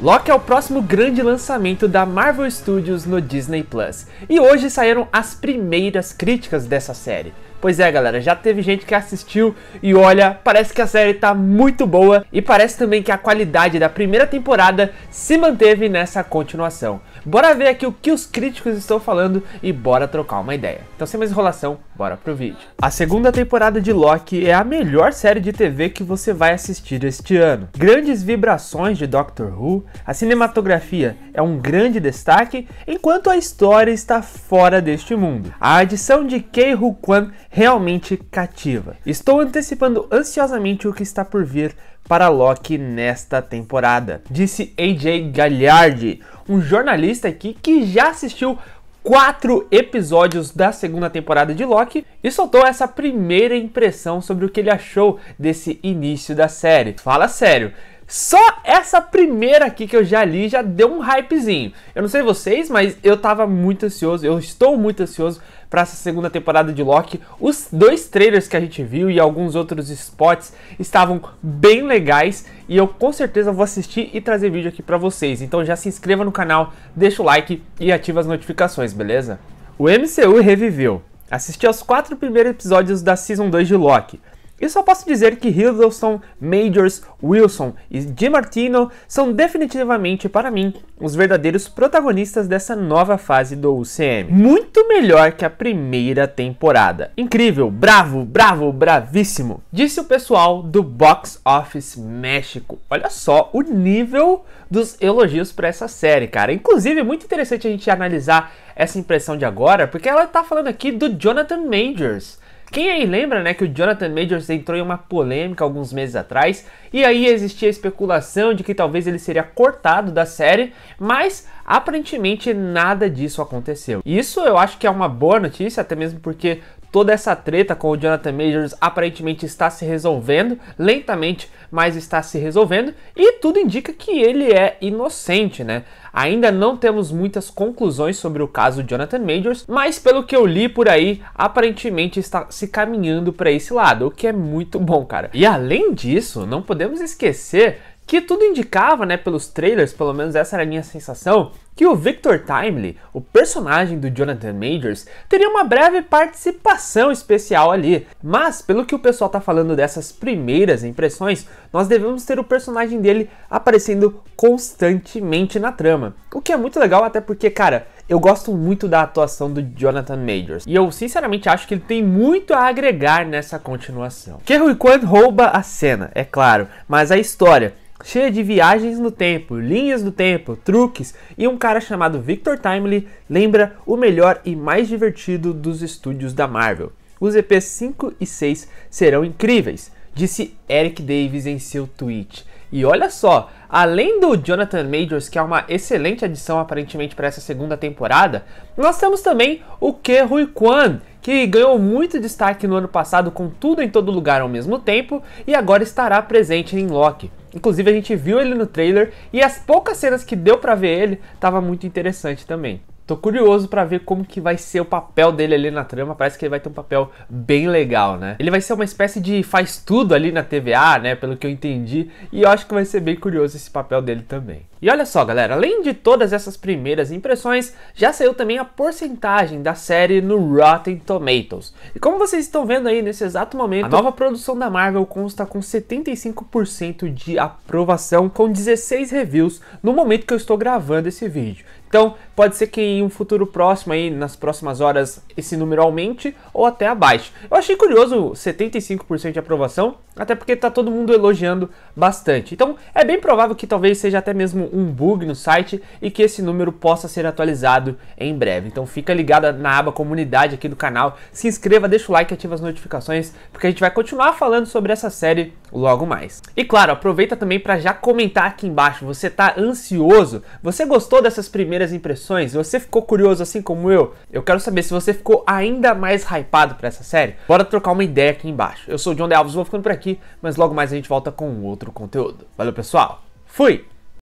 Loki é o próximo grande lançamento da Marvel Studios no Disney Plus. E hoje saíram as primeiras críticas dessa série. Pois é, galera, já teve gente que assistiu e olha, parece que a série tá muito boa e parece também que a qualidade da primeira temporada se manteve nessa continuação. Bora ver aqui o que os críticos estão falando e bora trocar uma ideia. Então sem mais enrolação, bora pro vídeo. A segunda temporada de Loki é a melhor série de TV que você vai assistir este ano. Grandes vibrações de Doctor Who, a cinematografia é um grande destaque, enquanto a história está fora deste mundo. A adição de Kei Hu Kwan realmente cativa. Estou antecipando ansiosamente o que está por vir para Loki nesta temporada, disse AJ Gagliardi, um jornalista aqui que já assistiu quatro episódios da segunda temporada de Loki e soltou essa primeira impressão sobre o que ele achou desse início da série. Fala sério, só essa primeira aqui que eu já li já deu um hypezinho. Eu não sei vocês, mas eu tava muito ansioso, eu estou muito ansioso para essa segunda temporada de Loki. Os dois trailers que a gente viu e alguns outros spots estavam bem legais e eu com certeza vou assistir e trazer vídeo aqui para vocês. Então já se inscreva no canal, deixa o like e ativa as notificações, beleza? O MCU reviveu. Assisti aos quatro primeiros episódios da Season 2 de Loki. Eu só posso dizer que Hiddleston, Majors, Wilson e DiMartino são definitivamente, para mim, os verdadeiros protagonistas dessa nova fase do UCM. Muito melhor que a primeira temporada. Incrível, bravo, bravo, bravíssimo. Disse o pessoal do Box Office México. Olha só o nível dos elogios para essa série, cara. Inclusive, é muito interessante a gente analisar essa impressão de agora, porque ela está falando aqui do Jonathan Majors quem aí lembra, né, que o Jonathan Majors entrou em uma polêmica alguns meses atrás, e aí existia a especulação de que talvez ele seria cortado da série, mas aparentemente nada disso aconteceu. Isso eu acho que é uma boa notícia, até mesmo porque Toda essa treta com o Jonathan Majors aparentemente está se resolvendo, lentamente, mas está se resolvendo, e tudo indica que ele é inocente, né? Ainda não temos muitas conclusões sobre o caso Jonathan Majors, mas pelo que eu li por aí, aparentemente está se caminhando para esse lado, o que é muito bom, cara. E além disso, não podemos esquecer que tudo indicava, né, pelos trailers, pelo menos essa era a minha sensação, que o Victor Timely, o personagem do Jonathan Majors, teria uma breve participação especial ali. Mas, pelo que o pessoal tá falando dessas primeiras impressões, nós devemos ter o personagem dele aparecendo constantemente na trama. O que é muito legal, até porque, cara, eu gosto muito da atuação do Jonathan Majors. E eu sinceramente acho que ele tem muito a agregar nessa continuação. Kerry Quan rouba a cena, é claro, mas a história cheia de viagens no tempo, linhas do tempo, truques e um cara chamado Victor Timely lembra o melhor e mais divertido dos estúdios da Marvel. Os EPs 5 e 6 serão incríveis, disse Eric Davis em seu tweet. E olha só, além do Jonathan Majors, que é uma excelente adição aparentemente para essa segunda temporada, nós temos também o Ke Rui Kwan, que ganhou muito destaque no ano passado com tudo em todo lugar ao mesmo tempo e agora estará presente em Loki. Inclusive a gente viu ele no trailer e as poucas cenas que deu para ver ele tava muito interessante também. Tô curioso para ver como que vai ser o papel dele ali na trama. Parece que ele vai ter um papel bem legal, né? Ele vai ser uma espécie de faz tudo ali na TVA, né? Pelo que eu entendi. E eu acho que vai ser bem curioso esse papel dele também. E olha só, galera, além de todas essas primeiras impressões, já saiu também a porcentagem da série no Rotten Tomatoes. E como vocês estão vendo aí nesse exato momento, a nova produção da Marvel consta com 75% de aprovação, com 16 reviews no momento que eu estou gravando esse vídeo. Então, pode ser que em um futuro próximo aí, nas próximas horas, esse número aumente ou até abaixo. Eu achei curioso 75% de aprovação, até porque tá todo mundo elogiando bastante. Então, é bem provável que talvez seja até mesmo um bug no site e que esse número possa ser atualizado em breve. Então fica ligado na aba comunidade aqui do canal, se inscreva, deixa o like, ativa as notificações, porque a gente vai continuar falando sobre essa série logo mais. E claro, aproveita também para já comentar aqui embaixo, você tá ansioso? Você gostou dessas primeiras impressões? Você ficou curioso assim como eu? Eu quero saber se você ficou ainda mais hypado para essa série. Bora trocar uma ideia aqui embaixo. Eu sou o John De Alves, vou ficando por aqui, mas logo mais a gente volta com outro conteúdo. Valeu, pessoal. Fui!